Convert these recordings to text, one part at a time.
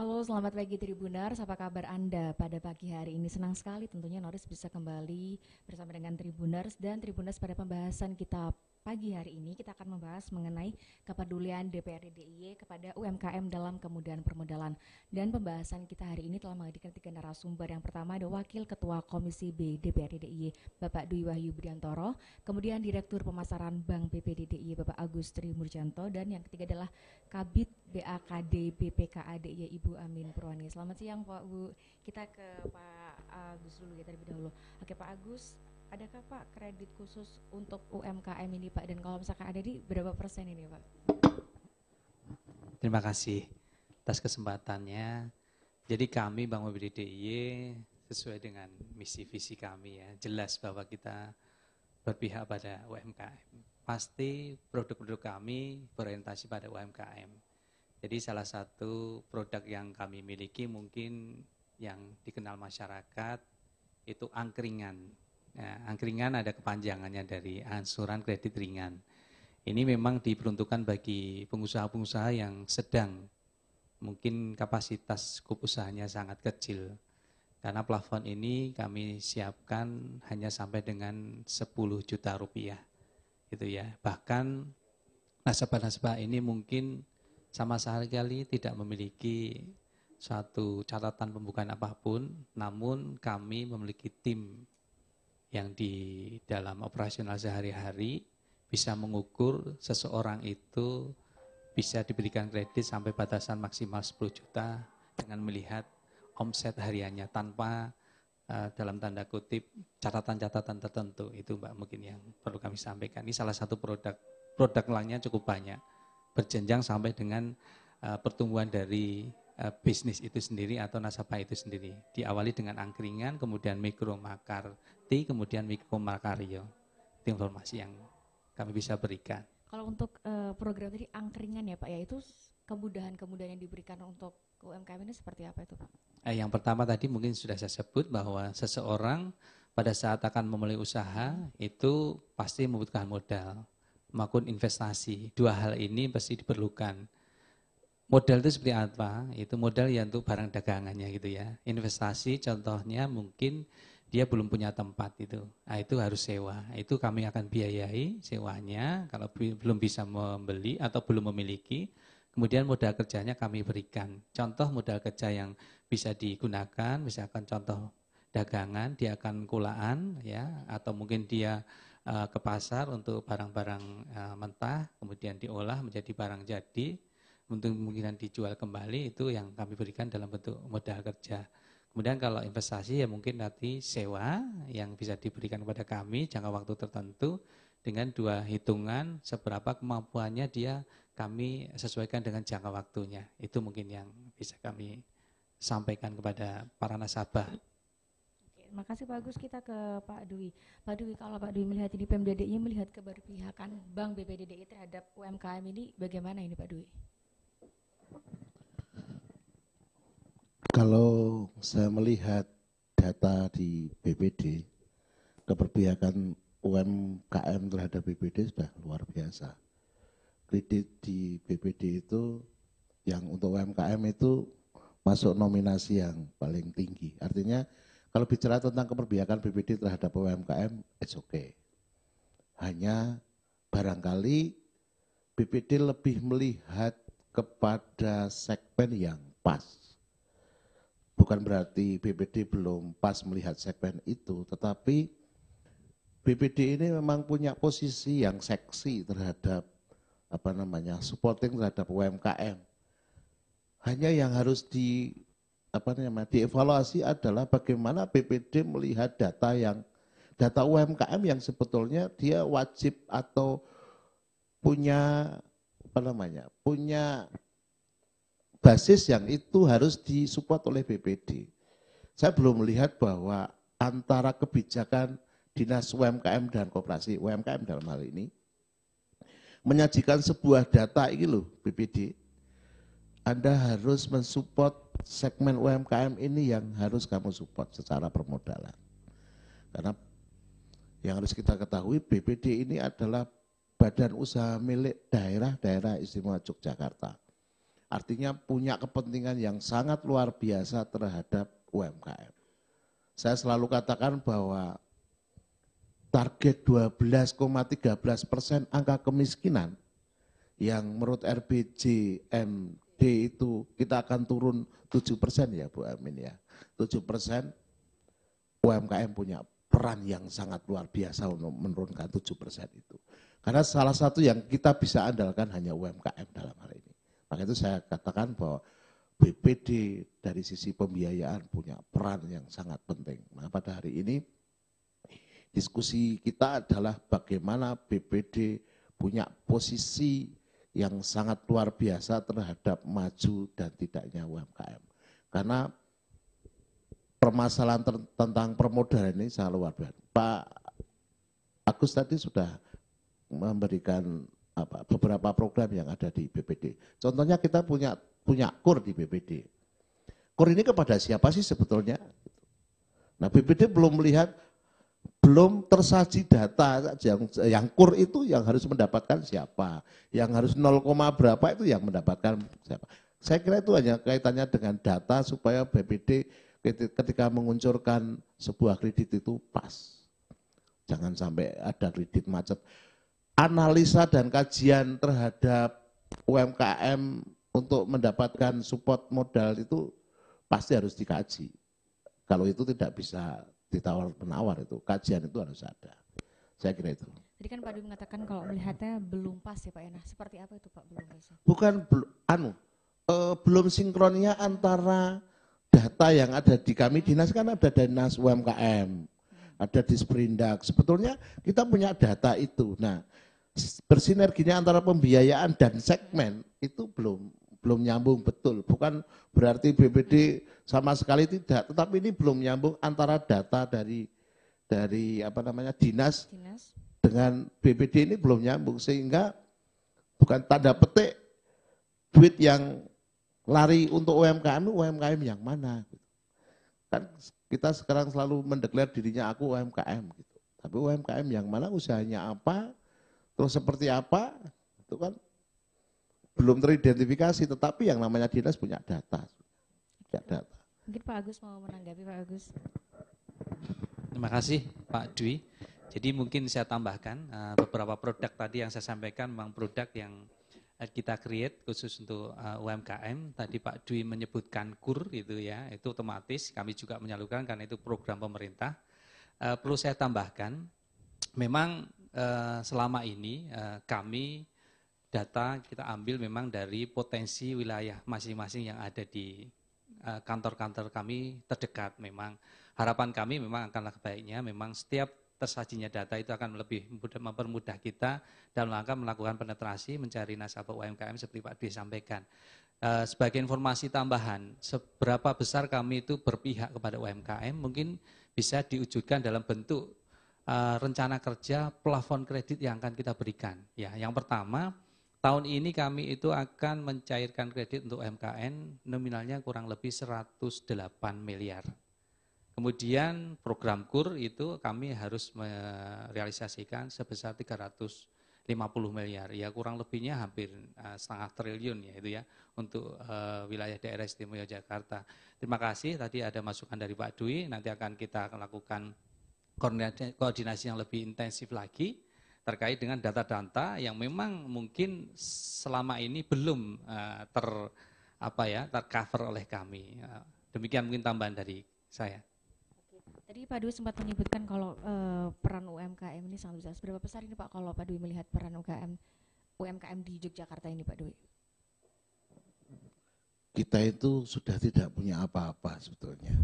Halo, selamat pagi Tribuners. Apa kabar Anda pada pagi hari ini? Senang sekali tentunya Noris bisa kembali bersama dengan Tribuners dan Tribuners pada pembahasan kita pagi hari ini kita akan membahas mengenai kepedulian DPRD DIY kepada UMKM dalam kemudahan permodalan. Dan pembahasan kita hari ini telah menghadirkan tiga narasumber. Yang pertama ada Wakil Ketua Komisi B DPRD DIY Bapak Dwi Wahyu Budiantoro, kemudian Direktur Pemasaran Bank BPD DIY Bapak Agus Tri Murjanto, dan yang ketiga adalah Kabit BAKD BPKAD ya Ibu Amin Purwani. Selamat siang Pak Bu. Kita ke Pak Agus dulu ya terlebih dahulu. Oke Pak Agus, adakah Pak kredit khusus untuk UMKM ini Pak dan kalau misalkan ada di berapa persen ini Pak? Terima kasih atas kesempatannya. Jadi kami Bank Mobil DIY sesuai dengan misi visi kami ya, jelas bahwa kita berpihak pada UMKM. Pasti produk-produk kami berorientasi pada UMKM jadi salah satu produk yang kami miliki mungkin yang dikenal masyarakat itu angkringan. Nah, angkringan ada kepanjangannya dari ansuran kredit ringan. Ini memang diperuntukkan bagi pengusaha-pengusaha yang sedang, mungkin kapasitas skup usahanya sangat kecil. Karena plafon ini kami siapkan hanya sampai dengan 10 juta rupiah. Gitu ya. Bahkan nasabah-nasabah ini mungkin sama sekali tidak memiliki suatu catatan pembukaan apapun, namun kami memiliki tim yang di dalam operasional sehari-hari bisa mengukur seseorang itu bisa diberikan kredit sampai batasan maksimal 10 juta dengan melihat omset hariannya tanpa uh, dalam tanda kutip catatan-catatan tertentu itu Mbak mungkin yang perlu kami sampaikan. Ini salah satu produk produk lainnya cukup banyak berjenjang sampai dengan uh, pertumbuhan dari uh, bisnis itu sendiri atau nasabah itu sendiri. Diawali dengan angkringan, kemudian mikro makarti, kemudian mikro makario. Itu informasi yang kami bisa berikan. Kalau untuk uh, program tadi angkringan ya Pak ya, itu kemudahan-kemudahan yang diberikan untuk UMKM ini seperti apa itu Pak? Eh, yang pertama tadi mungkin sudah saya sebut bahwa seseorang pada saat akan memulai usaha itu pasti membutuhkan modal maupun investasi. Dua hal ini pasti diperlukan. Modal itu seperti apa? Itu modal yang untuk barang dagangannya gitu ya. Investasi contohnya mungkin dia belum punya tempat itu. Nah, itu harus sewa. Itu kami akan biayai sewanya kalau belum bisa membeli atau belum memiliki. Kemudian modal kerjanya kami berikan. Contoh modal kerja yang bisa digunakan, misalkan contoh dagangan, dia akan kulaan ya atau mungkin dia uh, ke pasar untuk barang-barang uh, mentah, kemudian diolah menjadi barang jadi, untuk kemungkinan dijual kembali itu yang kami berikan dalam bentuk modal kerja. Kemudian kalau investasi ya mungkin nanti sewa yang bisa diberikan kepada kami jangka waktu tertentu dengan dua hitungan seberapa kemampuannya dia kami sesuaikan dengan jangka waktunya. Itu mungkin yang bisa kami sampaikan kepada para nasabah. Terima kasih Pak Agus. Kita ke Pak Dwi. Pak Dwi, kalau Pak Dwi melihat ini Pemda ini melihat keberpihakan Bank BPDDI terhadap UMKM ini bagaimana ini Pak Dwi? Kalau saya melihat data di BPD, keberpihakan UMKM terhadap BPD sudah luar biasa. Kredit di BPD itu yang untuk UMKM itu masuk nominasi yang paling tinggi. Artinya kalau bicara tentang keberbiakan BPD terhadap UMKM, it's okay. Hanya barangkali BPD lebih melihat kepada segmen yang pas. Bukan berarti BPD belum pas melihat segmen itu, tetapi BPD ini memang punya posisi yang seksi terhadap apa namanya supporting terhadap UMKM. Hanya yang harus di apa namanya dievaluasi adalah bagaimana BPD melihat data yang data UMKM yang sebetulnya dia wajib atau punya apa namanya punya basis yang itu harus disupport oleh BPD. Saya belum melihat bahwa antara kebijakan dinas UMKM dan koperasi UMKM dalam hal ini menyajikan sebuah data ini loh BPD. Anda harus mensupport segmen UMKM ini yang harus kamu support secara permodalan. Karena yang harus kita ketahui BPD ini adalah badan usaha milik daerah-daerah istimewa Yogyakarta. Artinya punya kepentingan yang sangat luar biasa terhadap UMKM. Saya selalu katakan bahwa target 12,13 persen angka kemiskinan yang menurut RBJMD itu kita akan turun Tujuh persen ya Bu Amin ya. tujuh persen UMKM punya peran yang sangat luar biasa untuk menurunkan tujuh persen itu. Karena salah satu yang kita bisa andalkan hanya UMKM dalam hal ini. Maka itu saya katakan bahwa BPD dari sisi pembiayaan punya peran yang sangat penting. Nah, pada hari ini diskusi kita adalah bagaimana BPD punya posisi yang sangat luar biasa terhadap maju dan tidaknya UMKM. Karena permasalahan tentang permodalan ini sangat luar biasa. Pak Agus tadi sudah memberikan apa, beberapa program yang ada di BPD. Contohnya kita punya punya kur di BPD. Kur ini kepada siapa sih sebetulnya? Nah BPD belum melihat belum tersaji data yang yang kur itu yang harus mendapatkan siapa, yang harus 0, berapa itu yang mendapatkan siapa. Saya kira itu hanya kaitannya dengan data supaya BPD ketika menguncurkan sebuah kredit itu pas. Jangan sampai ada kredit macet. Analisa dan kajian terhadap UMKM untuk mendapatkan support modal itu pasti harus dikaji. Kalau itu tidak bisa ditawar penawar itu kajian itu harus ada saya kira itu Jadi kan Pak Dwi mengatakan kalau melihatnya belum pas ya Pak Enah ya. seperti apa itu Pak belum pas ya? bukan bel, anu e, belum sinkronnya antara data yang ada di kami dinas kan ada dinas UMKM ada di Sprindak sebetulnya kita punya data itu nah bersinerginya antara pembiayaan dan segmen itu belum belum nyambung betul. Bukan berarti BPD sama sekali tidak, tetapi ini belum nyambung antara data dari dari apa namanya dinas, dinas. dengan BPD ini belum nyambung sehingga bukan tanda petik duit yang lari untuk UMKM UMKM yang mana gitu. Kan kita sekarang selalu mendeklar dirinya aku UMKM gitu. Tapi UMKM yang mana usahanya apa, terus seperti apa, itu kan belum teridentifikasi, tetapi yang namanya dinas punya data. Punya data. Mungkin Pak Agus mau menanggapi Pak Agus. Terima kasih Pak Dwi. Jadi mungkin saya tambahkan eh, beberapa produk tadi yang saya sampaikan memang produk yang eh, kita create khusus untuk eh, UMKM. Tadi Pak Dwi menyebutkan KUR gitu ya, itu otomatis kami juga menyalurkan karena itu program pemerintah. perlu saya tambahkan, memang selama ini kami data kita ambil memang dari potensi wilayah masing-masing yang ada di eh, kantor-kantor kami terdekat memang. Harapan kami memang akan baiknya memang setiap tersajinya data itu akan lebih mudah, mempermudah kita dalam langkah melakukan penetrasi mencari nasabah UMKM seperti Pak Dwi sampaikan. Eh, sebagai informasi tambahan, seberapa besar kami itu berpihak kepada UMKM mungkin bisa diwujudkan dalam bentuk uh, rencana kerja plafon kredit yang akan kita berikan. Ya, yang pertama Tahun ini kami itu akan mencairkan kredit untuk UMKM nominalnya kurang lebih 108 miliar. Kemudian program KUR itu kami harus merealisasikan sebesar 350 miliar. Ya kurang lebihnya hampir eh, setengah triliun ya itu ya untuk eh, wilayah daerah istimewa Jakarta. Terima kasih tadi ada masukan dari Pak Dwi, nanti akan kita lakukan koordinasi yang lebih intensif lagi terkait dengan data-data yang memang mungkin selama ini belum uh, ter apa ya tercover oleh kami. Eh, demikian mungkin tambahan dari saya. Tadi Pak Dwi sempat menyebutkan kalau uh, peran UMKM ini sangat besar. Seberapa besar ini Pak kalau Pak Dwi melihat peran UMKM UMKM di Yogyakarta ini Pak Dwi? Kita itu sudah tidak punya apa-apa sebetulnya.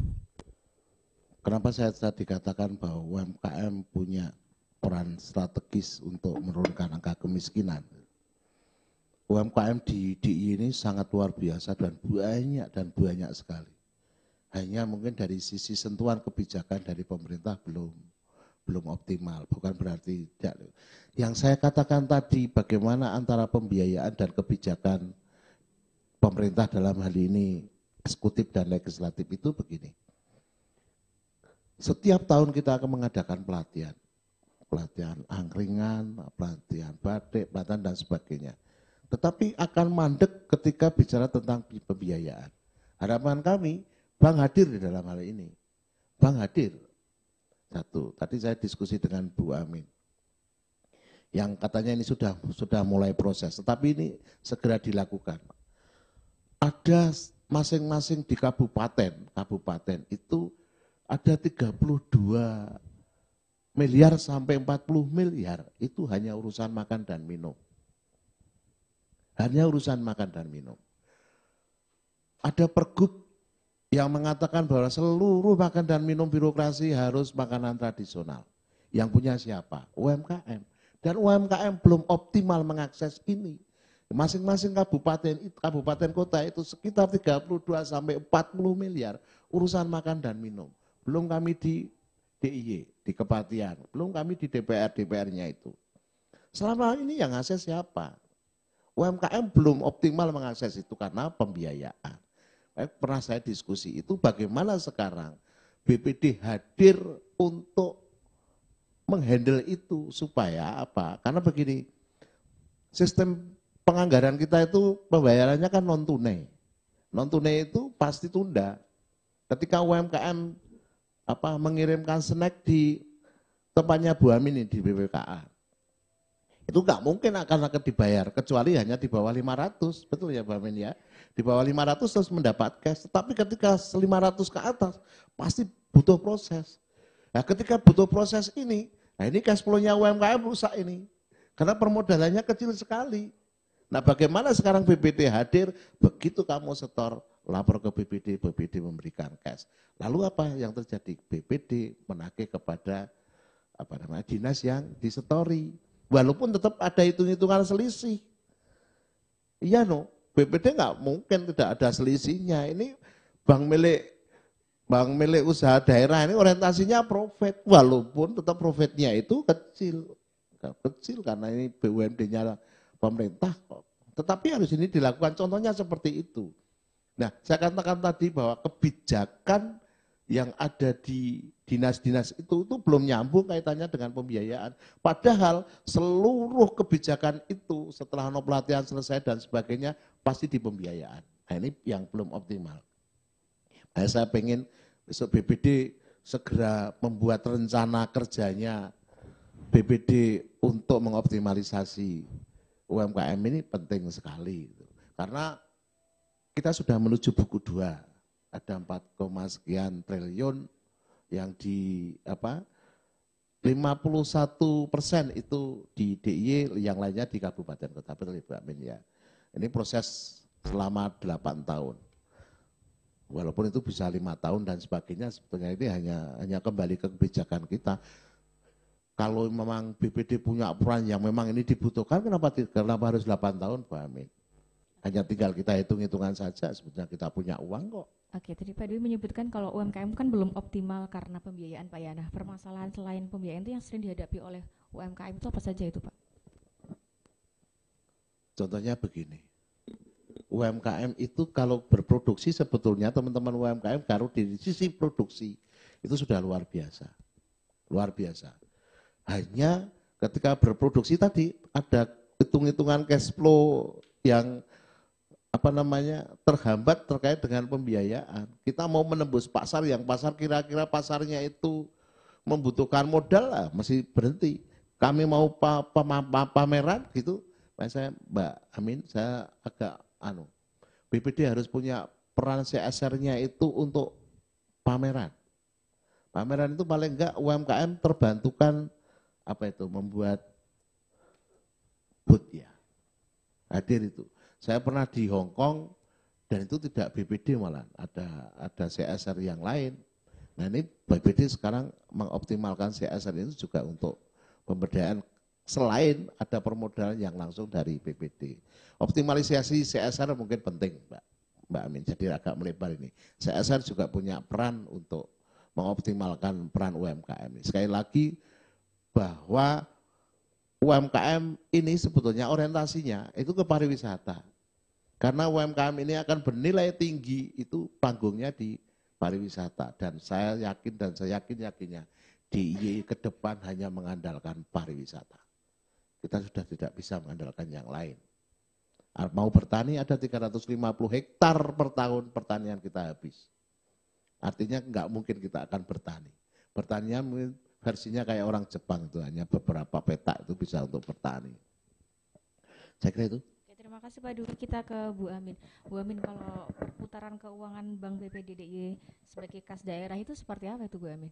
Kenapa saya tadi katakan bahwa UMKM punya peran strategis untuk menurunkan angka kemiskinan. UMKM di DI ini sangat luar biasa dan banyak dan banyak sekali. Hanya mungkin dari sisi sentuhan kebijakan dari pemerintah belum belum optimal. Bukan berarti tidak. Yang saya katakan tadi bagaimana antara pembiayaan dan kebijakan pemerintah dalam hal ini eksekutif dan legislatif itu begini. Setiap tahun kita akan mengadakan pelatihan pelatihan angkringan, pelatihan batik, pelatihan dan sebagainya. Tetapi akan mandek ketika bicara tentang pembiayaan. Harapan kami, bank hadir di dalam hal ini. Bank hadir. Satu, tadi saya diskusi dengan Bu Amin. Yang katanya ini sudah sudah mulai proses, tetapi ini segera dilakukan. Ada masing-masing di kabupaten, kabupaten itu ada 32 miliar sampai 40 miliar itu hanya urusan makan dan minum. Hanya urusan makan dan minum. Ada pergub yang mengatakan bahwa seluruh makan dan minum birokrasi harus makanan tradisional. Yang punya siapa? UMKM. Dan UMKM belum optimal mengakses ini. Masing-masing kabupaten kabupaten kota itu sekitar 32 sampai 40 miliar urusan makan dan minum. Belum kami di DIY di Kepatian. Belum kami di DPR DPR-nya itu. Selama ini yang akses siapa? UMKM belum optimal mengakses itu karena pembiayaan. Baik, pernah saya diskusi itu bagaimana sekarang BPD hadir untuk menghandle itu supaya apa? Karena begini, sistem penganggaran kita itu pembayarannya kan non tunai. Non tunai itu pasti tunda. Ketika UMKM apa mengirimkan snack di tempatnya Bu Amin di BPKA. Itu nggak mungkin akan akan dibayar, kecuali hanya di bawah 500, betul ya Bu Amin ya? Di bawah 500 terus mendapat cash, tetapi ketika 500 ke atas, pasti butuh proses. Nah ketika butuh proses ini, nah ini cash flow-nya UMKM rusak ini. Karena permodalannya kecil sekali. Nah bagaimana sekarang BPT hadir, begitu kamu setor lapor ke BPD, BPD memberikan cash. Lalu apa yang terjadi? BPD menagih kepada apa namanya dinas yang disetori. Walaupun tetap ada hitung-hitungan selisih. Iya no, BPD nggak mungkin tidak ada selisihnya. Ini bank milik bank milik usaha daerah ini orientasinya profit. Walaupun tetap profitnya itu kecil. Kecil karena ini BUMD-nya pemerintah kok. Tetapi harus ini dilakukan. Contohnya seperti itu. Nah, saya katakan tadi bahwa kebijakan yang ada di dinas-dinas itu itu belum nyambung kaitannya dengan pembiayaan. Padahal seluruh kebijakan itu setelah no pelatihan selesai dan sebagainya pasti di pembiayaan. Nah, ini yang belum optimal. Nah, saya pengen besok BPD segera membuat rencana kerjanya BPD untuk mengoptimalisasi UMKM ini penting sekali. Karena kita sudah menuju buku dua. Ada 4, sekian triliun yang di apa 51 persen itu di DIY, yang lainnya di Kabupaten Kota Betul Ibu Amin ya. Ini proses selama 8 tahun. Walaupun itu bisa lima tahun dan sebagainya, sebetulnya ini hanya hanya kembali ke kebijakan kita. Kalau memang BPD punya peran yang memang ini dibutuhkan, kenapa kenapa harus 8 tahun, Pak Amin? Hanya tinggal kita hitung-hitungan saja sebenarnya kita punya uang kok. Oke, tadi Pak Dwi menyebutkan kalau UMKM kan belum optimal karena pembiayaan Pak ya. Nah, permasalahan selain pembiayaan itu yang sering dihadapi oleh UMKM itu apa saja itu Pak? Contohnya begini, UMKM itu kalau berproduksi sebetulnya teman-teman UMKM kalau di sisi produksi itu sudah luar biasa. Luar biasa. Hanya ketika berproduksi tadi ada hitung-hitungan cash flow yang apa namanya terhambat terkait dengan pembiayaan. Kita mau menembus pasar yang pasar kira-kira pasarnya itu membutuhkan modal lah, mesti berhenti. Kami mau pa, pa, pa, pameran gitu, misalnya saya Mbak Amin saya agak anu BPD harus punya peran CSR-nya itu untuk pameran. Pameran itu paling enggak UMKM terbantukan apa itu membuat booth ya hadir itu saya pernah di Hong Kong dan itu tidak BPD malah ada ada CSR yang lain. Nah ini BPD sekarang mengoptimalkan CSR itu juga untuk pemberdayaan selain ada permodalan yang langsung dari BPD. Optimalisasi CSR mungkin penting, Mbak. Mbak Amin. Jadi agak melebar ini. CSR juga punya peran untuk mengoptimalkan peran UMKM. Sekali lagi bahwa UMKM ini sebetulnya orientasinya itu ke pariwisata. Karena UMKM ini akan bernilai tinggi itu panggungnya di pariwisata dan saya yakin dan saya yakin yakinnya DIY ke depan hanya mengandalkan pariwisata. Kita sudah tidak bisa mengandalkan yang lain. Mau bertani ada 350 hektar per tahun pertanian kita habis. Artinya nggak mungkin kita akan bertani. Pertanian versinya kayak orang Jepang itu hanya beberapa petak itu bisa untuk bertani. Saya kira itu. Oke, terima kasih Pak Duri. Kita ke Bu Amin. Bu Amin kalau perputaran keuangan Bank BPDDI sebagai kas daerah itu seperti apa itu Bu Amin?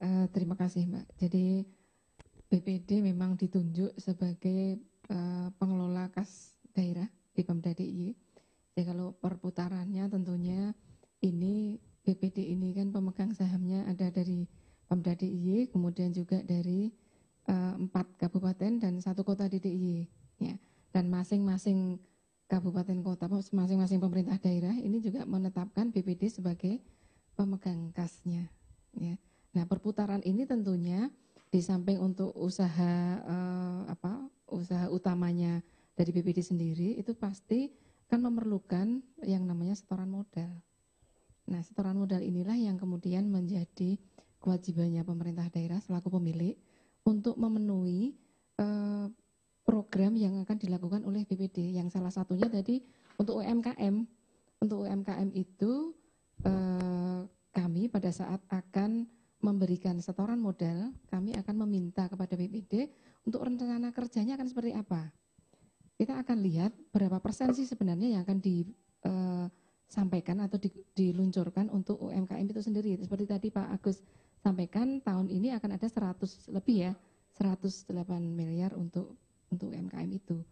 Uh, terima kasih Mbak. Jadi BPD memang ditunjuk sebagai uh, pengelola kas daerah di Pemda DIY. Jadi kalau perputarannya tentunya ini BPD ini kan pemegang sahamnya ada dari Pemda DIY, kemudian juga dari eh, empat kabupaten dan satu kota di DIY. Ya. Dan masing-masing kabupaten kota, masing-masing pemerintah daerah ini juga menetapkan BPD sebagai pemegang kasnya. Ya. Nah perputaran ini tentunya di samping untuk usaha uh, apa usaha utamanya dari BPD sendiri itu pasti kan memerlukan yang namanya setoran modal. Nah, setoran modal inilah yang kemudian menjadi kewajibannya pemerintah daerah selaku pemilik untuk memenuhi eh, program yang akan dilakukan oleh BPD yang salah satunya tadi untuk UMKM untuk UMKM itu eh, kami pada saat akan memberikan setoran modal kami akan meminta kepada BPD untuk rencana kerjanya akan seperti apa kita akan lihat berapa persen sih sebenarnya yang akan disampaikan eh, atau diluncurkan untuk UMKM itu sendiri seperti tadi Pak Agus sampaikan tahun ini akan ada 100 lebih ya 108 miliar untuk untuk UMKM itu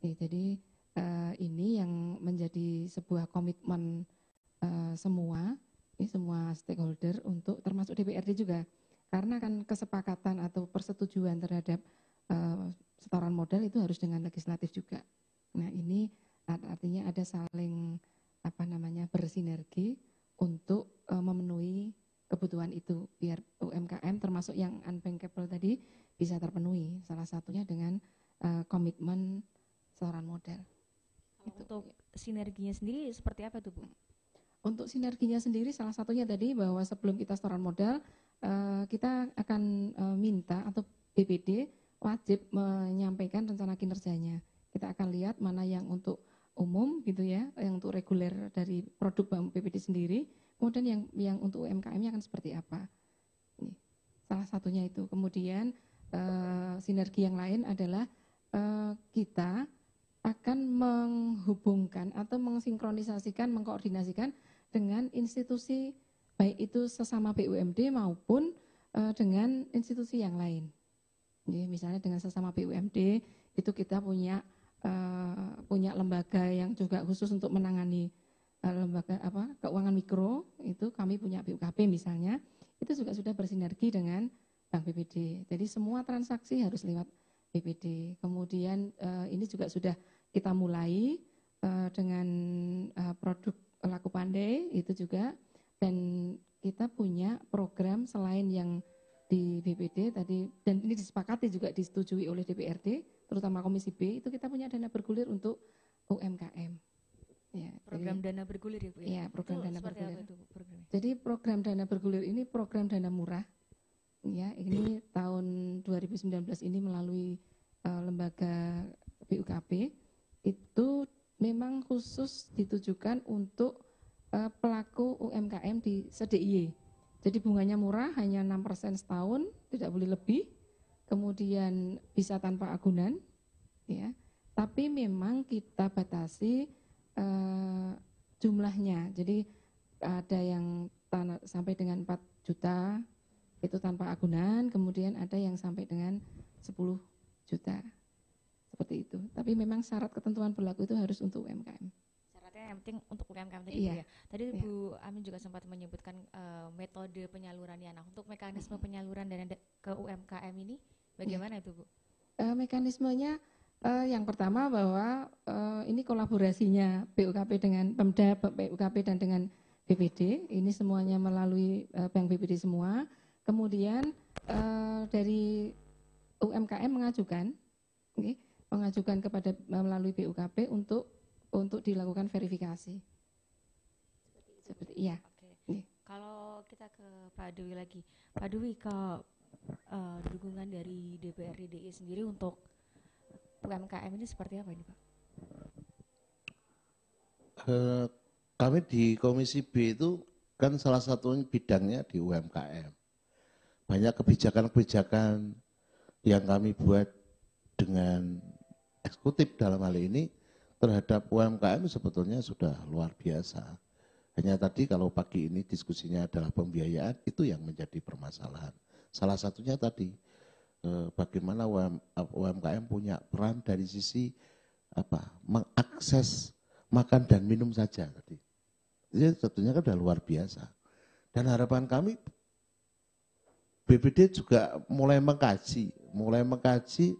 ya, jadi uh, ini yang menjadi sebuah komitmen uh, semua ya, semua stakeholder untuk termasuk DPRD juga karena kan kesepakatan atau persetujuan terhadap uh, setoran modal itu harus dengan legislatif juga nah ini artinya ada saling apa namanya bersinergi untuk uh, memenuhi kebutuhan itu biar UMKM termasuk yang unbankable tadi bisa terpenuhi salah satunya dengan uh, komitmen seorang modal. itu. Untuk sinerginya sendiri seperti apa tuh Bu? Untuk sinerginya sendiri salah satunya tadi bahwa sebelum kita setoran modal eh, kita akan eh, minta atau BPD wajib menyampaikan rencana kinerjanya. Kita akan lihat mana yang untuk umum gitu ya, yang untuk reguler dari produk BPD sendiri, Kemudian oh, yang yang untuk UMKM-nya akan seperti apa. Ini salah satunya itu. Kemudian e, sinergi yang lain adalah e, kita akan menghubungkan atau mensinkronisasikan, mengkoordinasikan dengan institusi baik itu sesama BUMD maupun e, dengan institusi yang lain. Ini, misalnya dengan sesama BUMD itu kita punya punya lembaga yang juga khusus untuk menangani Eh, lembaga apa keuangan mikro itu kami punya BUKP misalnya itu juga sudah bersinergi dengan Bank BPD. Jadi semua transaksi harus lewat BPD. Kemudian eh, ini juga sudah kita mulai eh, dengan produk laku pandai itu juga dan kita punya program selain yang di BPD tadi dan ini disepakati juga disetujui oleh DPRD terutama Komisi B itu kita punya dana bergulir untuk UMKM. Ya, program jadi, dana bergulir ya Bu ya. Iya, program itu dana bergulir. itu, Jadi program dana bergulir ini program dana murah. Ya, ini tahun 2019 ini melalui uh, lembaga BUKP itu memang khusus ditujukan untuk uh, pelaku UMKM di SDIY. Jadi bunganya murah hanya 6% setahun, tidak boleh lebih. Kemudian bisa tanpa agunan ya. Tapi memang kita batasi uh, jumlahnya. Jadi ada yang sampai dengan 4 juta itu tanpa agunan, kemudian ada yang sampai dengan 10 juta. Seperti itu. Tapi memang syarat ketentuan berlaku itu harus untuk UMKM. Syaratnya yang penting untuk UMKM tadi iya. ya. Tadi iya. Bu Amin juga sempat menyebutkan uh, metode penyalurannya. Nah, untuk mekanisme penyaluran dana ke UMKM ini iya. bagaimana iya. itu, Bu? Uh, mekanismenya Uh, yang pertama bahwa uh, ini kolaborasinya BUKP dengan Pemda, BUKP dan dengan BPD, ini semuanya melalui uh, Bank BPD semua. Kemudian uh, dari UMKM mengajukan, okay, mengajukan kepada melalui BUKP untuk untuk dilakukan verifikasi. Seperti, itu. iya. Okay. Kalau kita ke Pak Dewi lagi, Pak Dewi ke uh, dukungan dari DPRD DI sendiri untuk UMKM ini seperti apa ini Pak? Uh, kami di Komisi B itu kan salah satu bidangnya di UMKM. Banyak kebijakan-kebijakan yang kami buat dengan eksekutif dalam hal ini terhadap UMKM sebetulnya sudah luar biasa. Hanya tadi kalau pagi ini diskusinya adalah pembiayaan, itu yang menjadi permasalahan. Salah satunya tadi, Eh, bagaimana UMKM eh, punya peran dari sisi apa mengakses makan dan minum saja tadi. Jadi tentunya kan sudah luar biasa. Dan harapan kami BPD juga mulai mengkaji, mulai mengkaji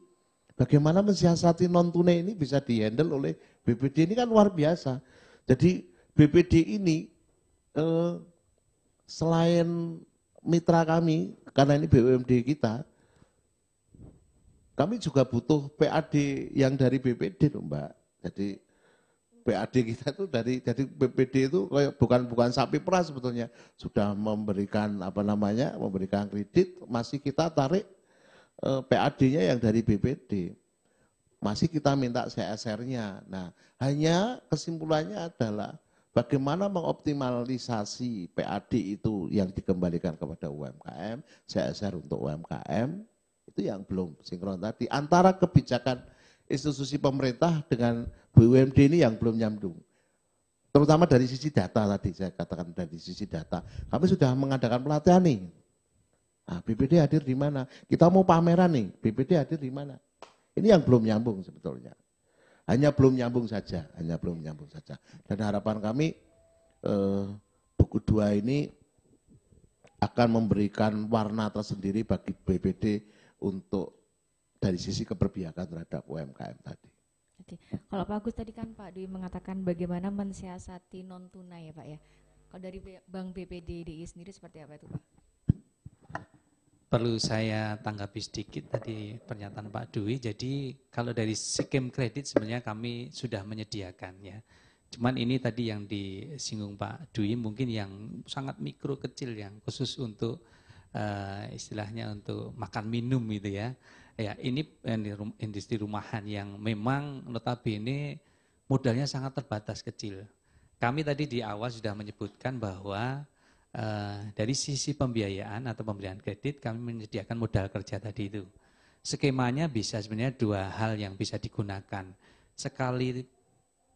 bagaimana mensiasati non tunai ini bisa dihandle oleh BPD ini kan luar biasa. Jadi BPD ini eh, selain mitra kami karena ini BUMD kita, kami juga butuh PAD yang dari BPD loh Mbak. Jadi PAD kita itu dari jadi BPD itu bukan bukan sapi perah sebetulnya sudah memberikan apa namanya memberikan kredit masih kita tarik eh, PAD-nya yang dari BPD masih kita minta CSR-nya. Nah hanya kesimpulannya adalah bagaimana mengoptimalisasi PAD itu yang dikembalikan kepada UMKM, CSR untuk UMKM, itu yang belum sinkron tadi. Antara kebijakan institusi pemerintah dengan BUMD ini yang belum nyambung. Terutama dari sisi data tadi, saya katakan dari sisi data. Kami sudah mengadakan pelatihan nih. Nah, BPD hadir di mana? Kita mau pameran nih, BPD hadir di mana? Ini yang belum nyambung sebetulnya. Hanya belum nyambung saja, hanya belum nyambung saja. Dan harapan kami eh, buku dua ini akan memberikan warna tersendiri bagi BPD untuk dari sisi keberpihakan terhadap UMKM tadi. Oke, kalau Pak Agus tadi kan Pak Dwi mengatakan bagaimana mensiasati non tunai ya Pak ya. Kalau dari Bank BPD BPDDI sendiri seperti apa itu Pak? Perlu saya tanggapi sedikit tadi pernyataan Pak Dwi. Jadi kalau dari skim kredit sebenarnya kami sudah menyediakan ya. Cuman ini tadi yang disinggung Pak Dwi mungkin yang sangat mikro kecil yang khusus untuk uh, istilahnya untuk makan minum gitu ya. Ya ini industri rumahan yang memang notabene modalnya sangat terbatas kecil. Kami tadi di awal sudah menyebutkan bahwa uh, dari sisi pembiayaan atau pemberian kredit kami menyediakan modal kerja tadi itu. Skemanya bisa sebenarnya dua hal yang bisa digunakan. Sekali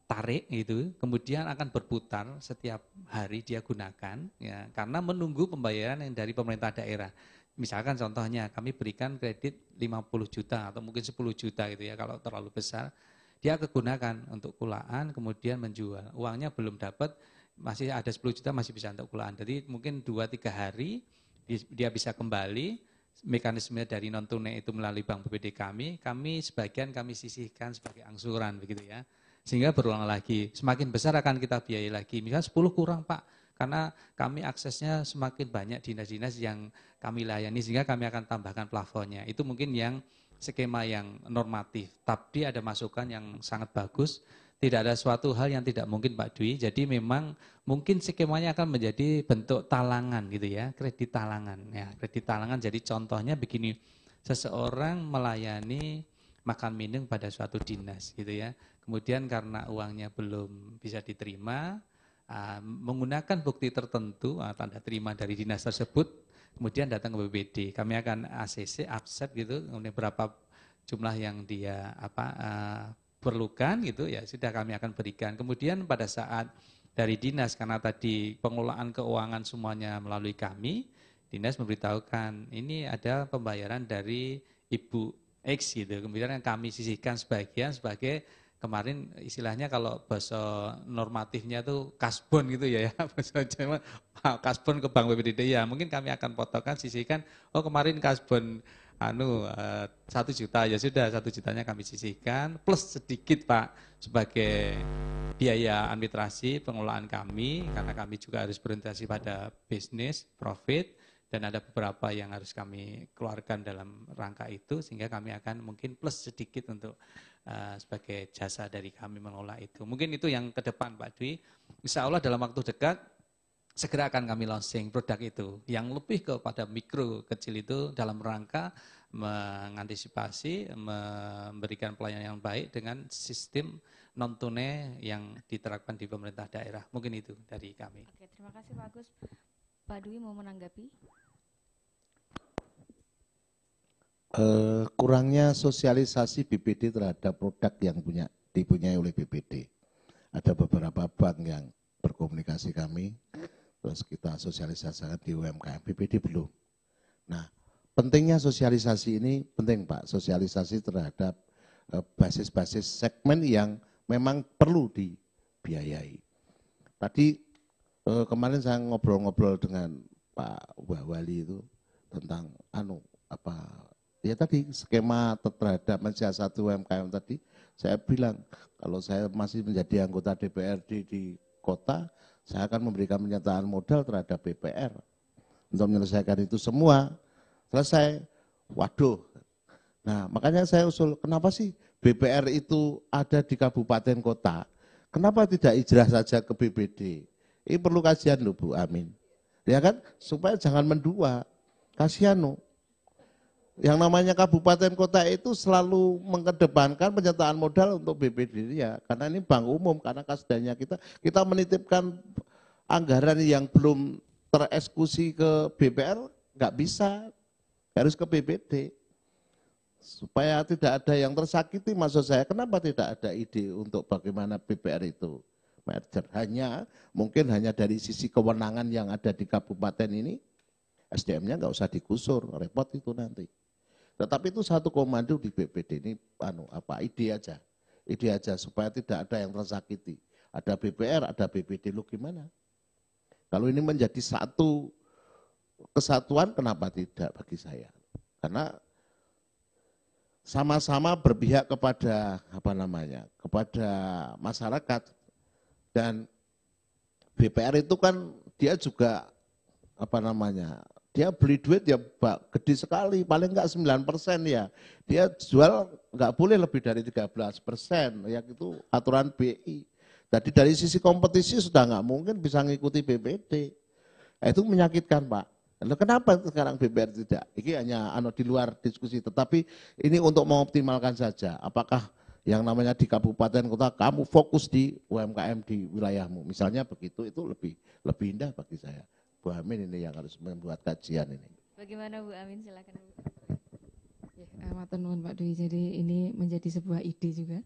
tarik gitu, kemudian akan berputar setiap hari dia gunakan ya karena menunggu pembayaran yang dari pemerintah daerah. Misalkan contohnya kami berikan kredit 50 juta atau mungkin 10 juta gitu ya kalau terlalu besar, dia kegunakan untuk kulaan kemudian menjual. Uangnya belum dapat masih ada 10 juta masih bisa untuk kulaan. Jadi mungkin 2 3 hari dia bisa kembali mekanisme dari non tunai itu melalui bank BPD kami, kami sebagian kami sisihkan sebagai angsuran begitu ya. Sehingga berulang lagi, semakin besar akan kita biayai lagi. Misal 10 kurang Pak, karena kami aksesnya semakin banyak dinas-dinas yang kami layani, sehingga kami akan tambahkan plafonnya. Itu mungkin yang skema yang normatif. Tapi ada masukan yang sangat bagus, tidak ada suatu hal yang tidak mungkin Pak Dwi. Jadi memang mungkin skemanya akan menjadi bentuk talangan gitu ya, kredit talangan. Ya, kredit talangan jadi contohnya begini, seseorang melayani makan minum pada suatu dinas gitu ya. Kemudian karena uangnya belum bisa diterima, ah, menggunakan bukti tertentu ah, tanda terima dari dinas tersebut, kemudian datang ke BPD. Kami akan ACC, abset gitu, kemudian berapa jumlah yang dia apa ah, perlukan gitu ya sudah kami akan berikan. Kemudian pada saat dari dinas karena tadi pengelolaan keuangan semuanya melalui kami, dinas memberitahukan ini ada pembayaran dari ibu X gitu. Kemudian kami sisihkan sebagian sebagai kemarin istilahnya kalau bahasa normatifnya itu kasbon gitu ya, ya bahasa Jawa ah, kasbon ke Bank BPDD ya mungkin kami akan potongkan sisihkan oh kemarin kasbon anu eh, satu juta ya sudah satu jutanya kami sisihkan plus sedikit Pak sebagai biaya administrasi pengelolaan kami karena kami juga harus berorientasi pada bisnis profit dan ada beberapa yang harus kami keluarkan dalam rangka itu sehingga kami akan mungkin plus sedikit untuk uh, sebagai jasa dari kami mengelola itu. Mungkin itu yang ke depan Pak Dwi. Insya Allah dalam waktu dekat segera akan kami launching produk itu yang lebih kepada mikro kecil itu dalam rangka mengantisipasi memberikan pelayanan yang baik dengan sistem non tunai yang diterapkan di pemerintah daerah. Mungkin itu dari kami. Oke, terima kasih Pak Agus. Pak Dwi mau menanggapi? Eh, kurangnya sosialisasi BPD terhadap produk yang punya dipunyai oleh BPD. Ada beberapa bank yang berkomunikasi kami, terus kita sosialisasikan di UMKM, BPD belum. Nah, pentingnya sosialisasi ini penting Pak, sosialisasi terhadap eh, basis-basis segmen yang memang perlu dibiayai. Tadi eh, kemarin saya ngobrol-ngobrol dengan Pak Wali itu tentang anu apa ya tadi skema terhadap satu UMKM tadi, saya bilang kalau saya masih menjadi anggota DPRD di kota, saya akan memberikan penyertaan modal terhadap BPR untuk menyelesaikan itu semua. Selesai, waduh. Nah, makanya saya usul, kenapa sih BPR itu ada di kabupaten kota? Kenapa tidak ijrah saja ke BPD? Ini perlu kajian loh Bu Amin. Ya kan? Supaya jangan mendua. Kasihan loh yang namanya kabupaten kota itu selalu mengedepankan penyertaan modal untuk BPD ya karena ini bank umum karena kasdanya kita kita menitipkan anggaran yang belum tereksekusi ke BPR nggak bisa harus ke BPD supaya tidak ada yang tersakiti maksud saya kenapa tidak ada ide untuk bagaimana BPR itu merger hanya mungkin hanya dari sisi kewenangan yang ada di kabupaten ini SDM-nya nggak usah dikusur, repot itu nanti tetapi itu satu komando di BPD ini anu apa ide aja. Ide aja supaya tidak ada yang tersakiti. Ada BPR, ada BPD lu gimana? Kalau ini menjadi satu kesatuan kenapa tidak bagi saya? Karena sama-sama berpihak kepada apa namanya? kepada masyarakat dan BPR itu kan dia juga apa namanya dia beli duit ya gede sekali, paling enggak 9 persen ya. Dia jual enggak boleh lebih dari 13 persen, ya itu aturan BI. Jadi dari sisi kompetisi sudah enggak mungkin bisa ngikuti BPD. Eh, itu menyakitkan Pak. Lalu kenapa sekarang BPR tidak? Ini hanya ano, di luar diskusi, tetapi ini untuk mengoptimalkan saja. Apakah yang namanya di kabupaten kota kamu fokus di UMKM di wilayahmu. Misalnya begitu itu lebih lebih indah bagi saya. Bu Amin ini yang harus membuat kajian ini. Bagaimana Bu Amin silakan Bu. Ya, eh, matur nuwun Pak Dwi. Jadi ini menjadi sebuah ide juga.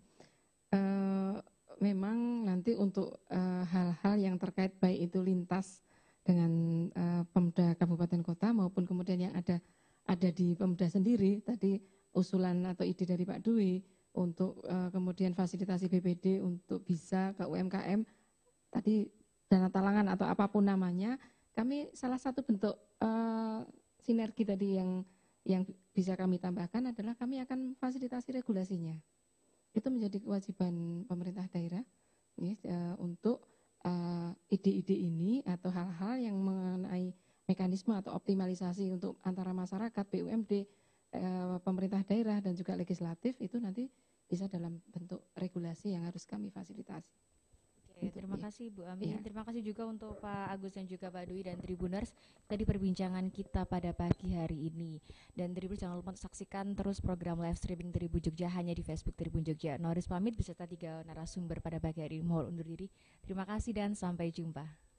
Uh, memang nanti untuk hal eh, hal-hal yang terkait baik itu lintas dengan uh, Pemda Kabupaten Kota maupun kemudian yang ada ada di Pemda sendiri tadi usulan atau ide dari Pak Dwi untuk uh, kemudian fasilitasi BPD untuk bisa ke UMKM tadi dana talangan atau apapun namanya kami salah satu bentuk uh, sinergi tadi yang yang bisa kami tambahkan adalah kami akan fasilitasi regulasinya. Itu menjadi kewajiban pemerintah daerah ya, uh, untuk eh, ide-ide ini atau hal-hal yang mengenai mekanisme atau optimalisasi untuk antara masyarakat, BUMD, uh, pemerintah daerah dan juga legislatif itu nanti bisa dalam bentuk regulasi yang harus kami fasilitasi. Gitu, terima iya. kasih Bu Amin. Ya. Terima kasih juga untuk Pak Agus dan juga Pak Dwi dan Tribuners tadi perbincangan kita pada pagi hari ini. Dan Tribun jangan lupa saksikan terus program live streaming Tribun Jogja hanya di Facebook Tribun Jogja. Noris pamit beserta tiga narasumber pada pagi hari ini. Mohon undur diri. Terima kasih dan sampai jumpa.